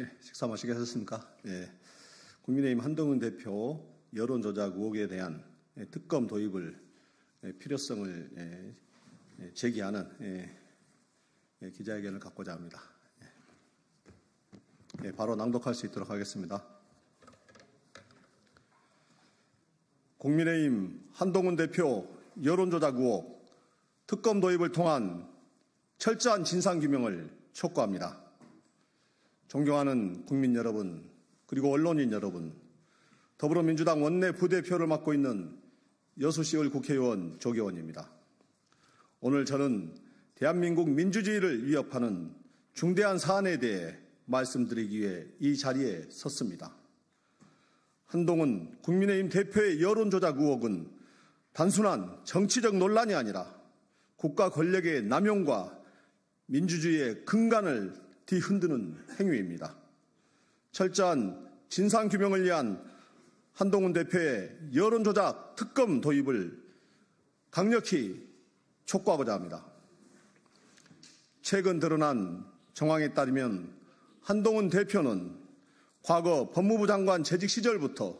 네, 식사 마시셨습니까 네. 예. 국민의힘 한동훈 대표 여론조작 의혹에 대한 예, 특검 도입을 필요성을 제기하는 기자회견을 갖고자 합니다. 바로 낭독할 수 있도록 하겠습니다. 국민의힘 한동훈 대표 여론조작 의혹 특검 도입을 통한 철저한 진상규명을 촉구합니다. 존경하는 국민 여러분, 그리고 언론인 여러분, 더불어민주당 원내 부대표를 맡고 있는 여수시을 국회의원 조계원입니다. 오늘 저는 대한민국 민주주의를 위협하는 중대한 사안에 대해 말씀드리기 위해 이 자리에 섰습니다. 한동훈 국민의힘 대표의 여론조작 의혹은 단순한 정치적 논란이 아니라 국가 권력의 남용과 민주주의의 근간을 뒤흔드는 행위입니다. 철저한 진상규명을 위한 한동훈 대표의 여론조작 특검 도입을 강력히 촉구하고자 합니다. 최근 드러난 정황에 따르면 한동훈 대표는 과거 법무부 장관 재직 시절부터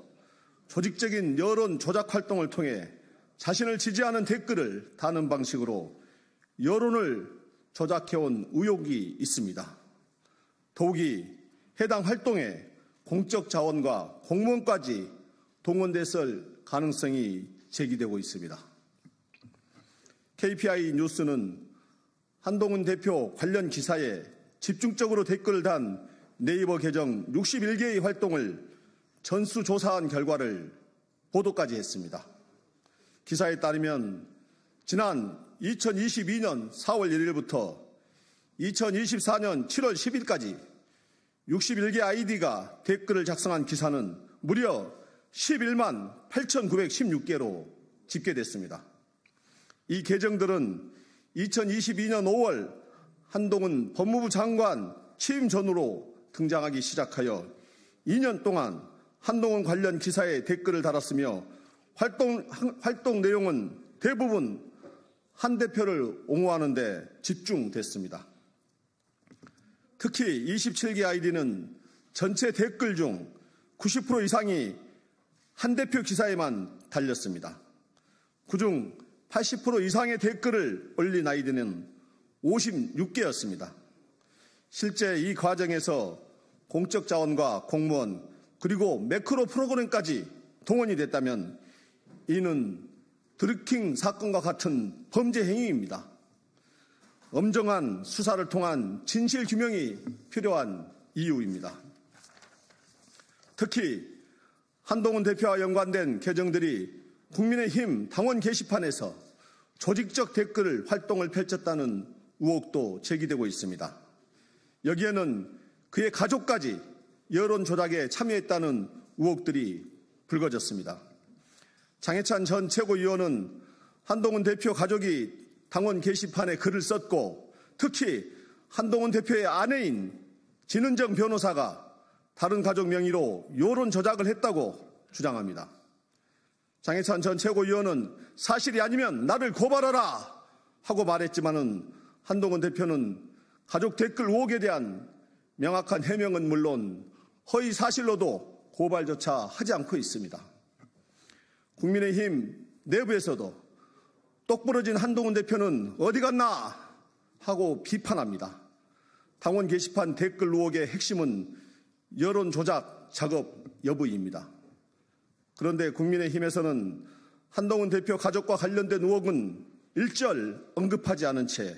조직적인 여론 조작 활동을 통해 자신을 지지하는 댓글을 다는 방식으로 여론을 조작해온 의혹이 있습니다. 독이 해당 활동에 공적 자원과 공무원까지 동원됐을 가능성이 제기되고 있습니다. KPI 뉴스는 한동훈 대표 관련 기사에 집중적으로 댓글을 단 네이버 계정 61개의 활동을 전수조사한 결과를 보도까지 했습니다. 기사에 따르면 지난 2022년 4월 1일부터 2024년 7월 10일까지 61개 아이디가 댓글을 작성한 기사는 무려 11만 8,916개로 집계됐습니다. 이계정들은 2022년 5월 한동훈 법무부 장관 취임 전후로 등장하기 시작하여 2년 동안 한동훈 관련 기사에 댓글을 달았으며 활동, 활동 내용은 대부분 한 대표를 옹호하는 데 집중됐습니다. 특히 27개 아이디는 전체 댓글 중 90% 이상이 한 대표 기사에만 달렸습니다. 그 중 80% 이상의 댓글을 올린 아이디는 56개였습니다. 실제 이 과정에서 공적 자원과 공무원 그리고 매크로 프로그램까지 동원이 됐다면 이는 드루킹 사건과 같은 범죄 행위입니다. 엄정한 수사를 통한 진실 규명이 필요한 이유입니다. 특히 한동훈 대표와 연관된 계정들이 국민의힘 당원 게시판에서 조직적 댓글 활동을 펼쳤다는 우혹도 제기되고 있습니다. 여기에는 그의 가족까지 여론 조작에 참여했다는 우혹들이 불거졌습니다. 장해찬 전 최고위원은 한동훈 대표 가족이 당원 게시판에 글을 썼고 특히 한동훈 대표의 아내인 진은정 변호사가 다른 가족 명의로 요런 조작을 했다고 주장합니다. 장해찬 전 최고위원은 사실이 아니면 나를 고발하라 하고 말했지만은 한동훈 대표는 가족 댓글 의혹에 대한 명확한 해명은 물론 허위 사실로도 고발조차 하지 않고 있습니다. 국민의힘 내부에서도 똑부러진 한동훈 대표는 어디 갔나 하고 비판합니다. 당원 게시판 댓글 로혹의 핵심은 여론 조작 작업 여부입니다. 그런데 국민의힘에서는 한동훈 대표 가족과 관련된 의혹은 일절 언급하지 않은 채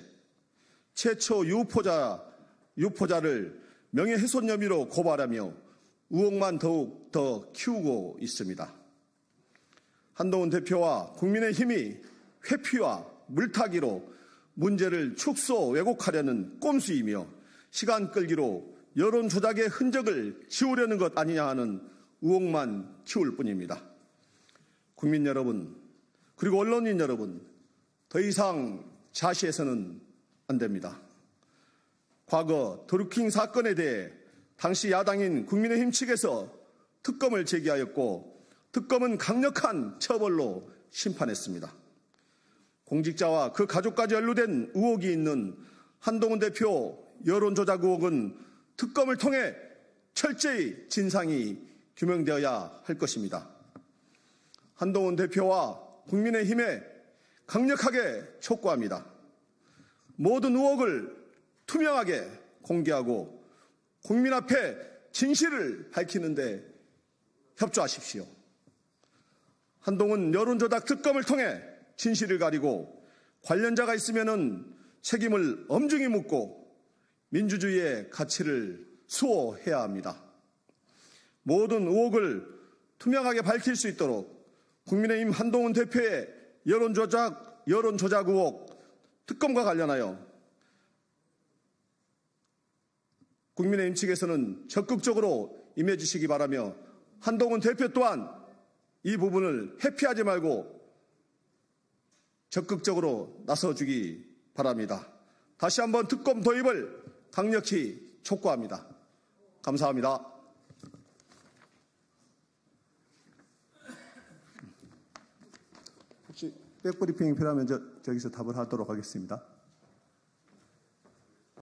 최초 유포자, 유포자를 명예훼손 혐의로 고발하며 의혹만 더욱 더 키우고 있습니다. 한동훈 대표와 국민의힘이 회피와 물타기로 문제를 축소 왜곡하려는 꼼수이며 시간 끌기로 여론 조작의 흔적을 지우려는 것 아니냐 하는 우혹만 키울 뿐입니다. 국민 여러분, 그리고 언론인 여러분, 더 이상 자시해서는 안 됩니다. 과거 도루킹 사건에 대해 당시 야당인 국민의힘 측에서 특검을 제기하였고 특검은 강력한 처벌로 심판했습니다. 공직자와 그 가족까지 연루된 의혹이 있는 한동훈 대표 여론조작 의혹은 특검을 통해 철저히 진상이 규명되어야 할 것입니다. 한동훈 대표와 국민의힘에 강력하게 촉구합니다. 모든 의혹을 투명하게 공개하고 국민 앞에 진실을 밝히는데 협조하십시오. 한동훈 여론조작 특검을 통해 진실을 가리고 관련자가 있으면은 책임을 엄중히 묻고 민주주의의 가치를 수호해야 합니다. 모든 의혹을 투명하게 밝힐 수 있도록 국민의힘 한동훈 대표의 여론조작, 여론조작 의혹 특검과 관련하여 국민의힘 측에서는 적극적으로 임해주시기 바라며 한동훈 대표 또한 이 부분을 회피하지 말고 적극적으로 나서주기 바랍니다. 다시 한번 특검 도입을 강력히 촉구합니다. 감사합니다. 혹시 백브리핑이 필요하면 저, 저기서 답을 하도록 하겠습니다.